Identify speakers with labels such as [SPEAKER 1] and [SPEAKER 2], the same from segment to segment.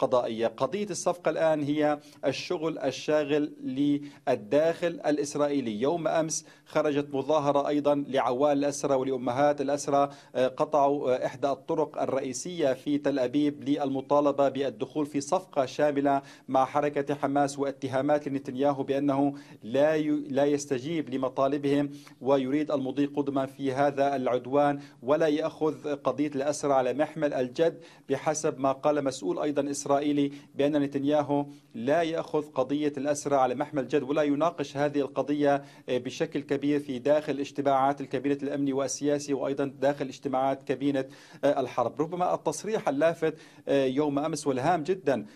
[SPEAKER 1] قضائية قضية الصفقة الآن هي الشغل الشاغل للداخل الإسرائيلي يوم أمس خرجت مظاهرة أيضا لعوال الأسرة ولأمهات الأسرة آه، قطعوا آه، إحدى الطرق الرئيسية في تل أبيب للمطالبة بالدخول في صفقة شاملة مع حركة حماس واتهامات لنتنياهو بأنه لا لا يستجيب لمطالبهم ويريد المضي قدما في هذا العدوان ولا يأخذ قضية الأسرة على محمل الجد بحسب ما قال مسؤول أيضا إسرائيلي الإسرائيلي بأن نتنياهو لا يأخذ قضية الأسرى على محمل جد ولا يناقش هذه القضية آه، بشكل كبير في داخل اجتماعات الكابينة الأمني والسياسي وأيضا داخل اجتماعات كابينة آه، الحرب ربما التصريح اللافت آه، يوم أمس والهام جدا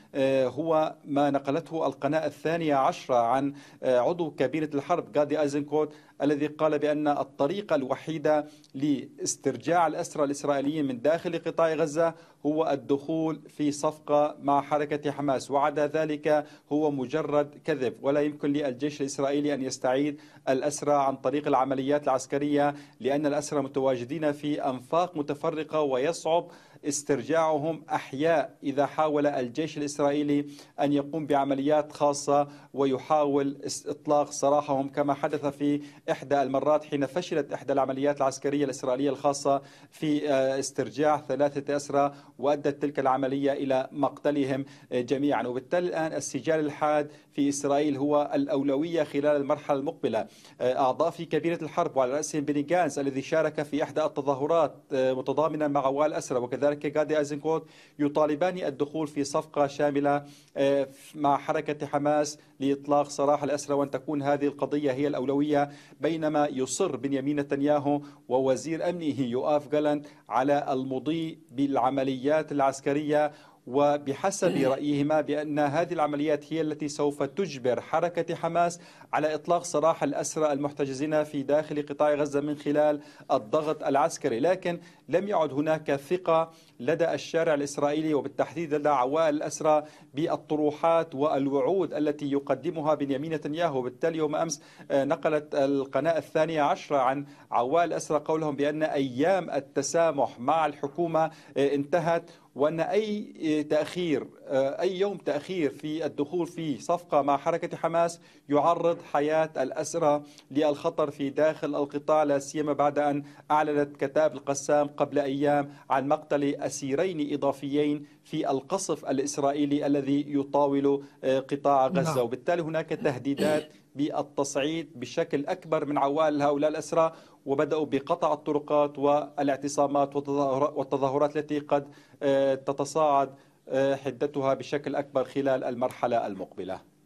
[SPEAKER 1] هو ما نقلته القناة الثانية عشرة عن عضو كابينة الحرب غادي أيزنكوت الذي قال بأن الطريقة الوحيدة لاسترجاع الأسرى الإسرائيليين من داخل قطاع غزة هو الدخول في صفقة مع حركة حماس وعدا ذلك هو مجرد كذب ولا يمكن للجيش الإسرائيلي أن يستعيد الأسرى عن طريق العمليات العسكرية لأن الأسرى متواجدين في أنفاق متفرقة ويصعب استرجاعهم أحياء إذا حاول الجيش الإسرائيلي أن يقوم بعمليات خاصة ويحاول إطلاق سراحهم كما حدث في إحدى المرات حين فشلت إحدى العمليات العسكرية الإسرائيلية الخاصة في آه، استرجاع ثلاثة أسرى وأدت تلك العملية إلى مقتلهم آه، جميعا وبالتالي الآن السجال الحاد في إسرائيل هو الأولوية خلال المرحلة المقبلة آه، أعضاء في كبيرة الحرب وعلى رأسهم بني جانز الذي شارك في إحدى التظاهرات متضامنا مع وال أسرى وكذلك لذلك غادي أيزنكوت يطالبان الدخول في صفقة شاملة آه، مع حركة حماس لإطلاق سراح الأسرى وأن تكون هذه القضية هي الأولوية بينما يصر بنيامين نتنياهو ووزير أمنه يؤاف جالانت على المضي بالعمليات العسكرية وبحسب رأيهما بأن هذه العمليات هي التي سوف تجبر حركة حماس على إطلاق سراح الأسرى المحتجزين في داخل قطاع غزة من خلال الضغط العسكري لكن لم يعد هناك ثقة لدى الشارع الإسرائيلي وبالتحديد لدى عوائل الأسرى بالطروحات والوعود التي يقدمها بنيامين نتنياهو بالتالي يوم أمس آه، نقلت القناة الثانية عشرة عن عوائل الأسرى قولهم بأن أيام التسامح مع الحكومة آه، انتهت وأن أي إيه, تأخير آه, أي يوم تأخير في الدخول في صفقة مع حركة حماس يعرض حياة الأسرى للخطر في داخل القطاع لا سيما بعد أن أعلنت كتاب القسام قبل أيام عن مقتل أسيرين إضافيين في القصف الإسرائيلي الذي يطاول آه, قطاع غزة نعم. وبالتالي هناك تهديدات بالتصعيد بشكل أكبر من عوائل هؤلاء الأسرى وبدأوا بقطع الطرقات والاعتصامات والتظاهرات التي قد آه، تتصاعد آه، حدتها بشكل أكبر خلال المرحلة المقبلة